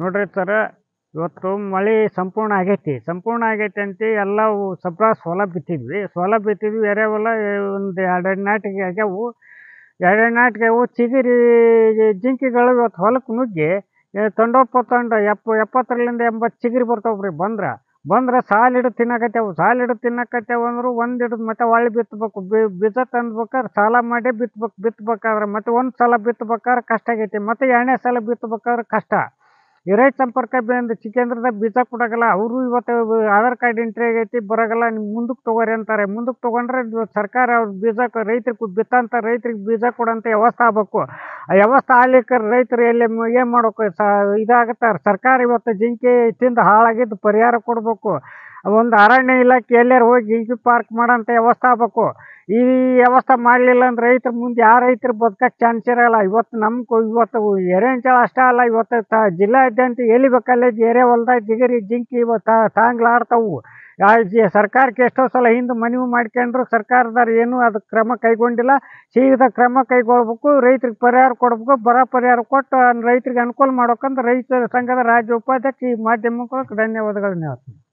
ನೋಡ್ರಿ ಸರ ಇವತ್ತು ಮಳೆ ಸಂಪೂರ್ಣ ಆಗೈತಿ ಸಂಪೂರ್ಣ ಆಗೈತಿ ಅಂತ ಎಲ್ಲವು ಸಪ್ರ ಸೋಲ ಬಿತ್ತಿದ್ವಿ ಸೋಲ ಬಿತ್ತಿದ್ವಿ ಹೊಲ ಒಂದು ಎರಡೆರಡು ನಾಟಿಗೆ ಆಗ್ಯಾವು ಎರಡೆರಡು ನಾಟಿಗೆ ಅವು ಚಿಗಿರಿ ಜಿಂಕಿಗಳು ಇವತ್ತು ಹೊಲಕ್ಕೆ ನುಗ್ಗಿ ತೊಂಡಪ್ಪ ತೊಂಡ ಎಪ್ಪ ಎಪ್ಪತ್ತರಲಿಂದ ಎಂಬತ್ತು ಚಿಗಿರಿ ಬರ್ತಾವ್ರಿ ಬಂದ್ರೆ ಬಂದ್ರೆ ಸಾಲಿಡು ಹಿಡಿದು ತಿನ್ನಕತ್ತೇವು ಸಾಲಿಡು ಹಿಡಿದು ತಿನ್ನಕತ್ತೇವು ಅಂದ್ರೆ ಒಂದು ಹಿಡಿದು ಮತ್ತೆ ಹೊಳ್ಳಿ ಬಿತ್ತಬೇಕು ಬೀಜ ತಂದ್ಬೇಕಾದ್ರೆ ಸಾಲ ಮಾಡಿ ಬಿತ್ತಬೇಕು ಬಿತ್ತಬೇಕಾದ್ರೆ ಮತ್ತೆ ಒಂದು ಸಲ ಬಿತ್ತಬೇಕಾದ್ರೆ ಕಷ್ಟ ಆಗೈತಿ ಮತ್ತೆ ಎರಡನೇ ಸಲ ಬಿತ್ತಬೇಕಾದ್ರೆ ಕಷ್ಟ ಇರೈ ಸಂಪರ್ಕ ಬಂದು ಚಿಕೇಂದ್ರದಾಗ ಬೀಜ ಕೊಡೋಲ್ಲ ಅವರು ಇವತ್ತು ಆಧಾರ್ ಕಾರ್ಡ್ ಎಂಟ್ರಿ ಆಗೈತಿ ಬರೋಗಲ್ಲ ನಿಮ್ಗೆ ಮುಂದಕ್ಕೆ ತಗೋರಿ ಅಂತಾರೆ ಮುಂದಕ್ಕೆ ತೊಗೊಂಡ್ರೆ ಸರ್ಕಾರ ಅವ್ರ ಬೀಜ ರೈತರಿಗೆ ಬಿತ್ತಂತ ರೈತರಿಗೆ ಬೀಜ ಕೊಡೋಂಥ ವ್ಯವಸ್ಥೆ ಆಗಬೇಕು ಆ ವ್ಯವಸ್ಥೆ ಆಗ್ಲಿಕ್ಕೆ ರೈತರು ಎಲ್ಲಿ ಏನು ಮಾಡಬೇಕು ಸ ಇದಾಗತ್ತೆ ಸರ್ಕಾರ ಇವತ್ತು ಜಿಂಕೆ ತಿಂದು ಹಾಳಾಗಿದ್ದು ಪರಿಹಾರ ಕೊಡಬೇಕು ಒಂದು ಅರಣ್ಯ ಇಲಾಖೆ ಹೋಗಿ ಜಿಂಕಿ ಪಾರ್ಕ್ ಮಾಡೋಂಥ ವ್ಯವಸ್ಥೆ ಆಗ್ಬೇಕು ಈ ವ್ಯವಸ್ಥೆ ಮಾಡಲಿಲ್ಲ ಅಂದ್ರೆ ರೈತರ ಮುಂದೆ ಯಾವ ರೈತರು ಬದುಕಕ್ಕೆ ಚಾನ್ಸ್ ಇರೋಲ್ಲ ಇವತ್ತು ನಮ್ಗೆ ಇವತ್ತು ಎರೇಂಚಾಳ ಅಷ್ಟೇ ಅಲ್ಲ ಇವತ್ತು ತ ಜಿಲ್ಲಾದ್ಯಂತ ಎಲ್ಲಿ ಬೇಕಲ್ಲ ಏರಿಯಾ ಹೊಲ್ದಾಗ ಜಿಗರಿ ಜಿಂಕಿ ಇವತ್ತು ತಾಂಗ್ಲಾಡ್ತಾವು ಸರ್ಕಾರಕ್ಕೆ ಎಷ್ಟೋ ಸಲ ಹಿಂದೆ ಮನವಿ ಮಾಡ್ಕೊಂಡ್ರು ಸರ್ಕಾರದವ್ರು ಏನೂ ಅದು ಕ್ರಮ ಕೈಗೊಂಡಿಲ್ಲ ಶೀಘ್ರ ಕ್ರಮ ಕೈಗೊಳ್ಬೇಕು ರೈತರಿಗೆ ಪರಿಹಾರ ಕೊಡ್ಬೇಕು ಬರ ಪರಿಹಾರ ಕೊಟ್ಟು ರೈತರಿಗೆ ಅನುಕೂಲ ಮಾಡ್ಬೇಕಂದ್ರೆ ರೈತರ ಸಂಘದ ರಾಜ್ಯ ಉಪಾಧ್ಯಕ್ಷ ಈ ಮಾಧ್ಯಮಕ್ಕೂ ಧನ್ಯವಾದಗಳನ್ನ ಹೇಳ್ತೀನಿ